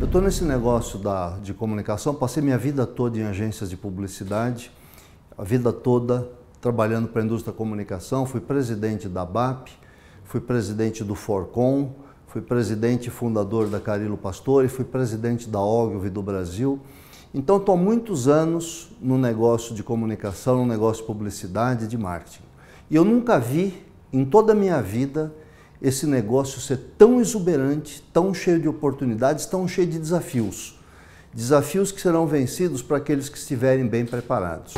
Eu estou nesse negócio da, de comunicação, passei minha vida toda em agências de publicidade, a vida toda trabalhando para a indústria da comunicação, fui presidente da BAP, fui presidente do Forcom, fui presidente e fundador da Carilo Pastore, fui presidente da Ogilvy do Brasil. Então estou há muitos anos no negócio de comunicação, no negócio de publicidade, de marketing. E eu nunca vi em toda a minha vida esse negócio ser tão exuberante, tão cheio de oportunidades, tão cheio de desafios. Desafios que serão vencidos para aqueles que estiverem bem preparados.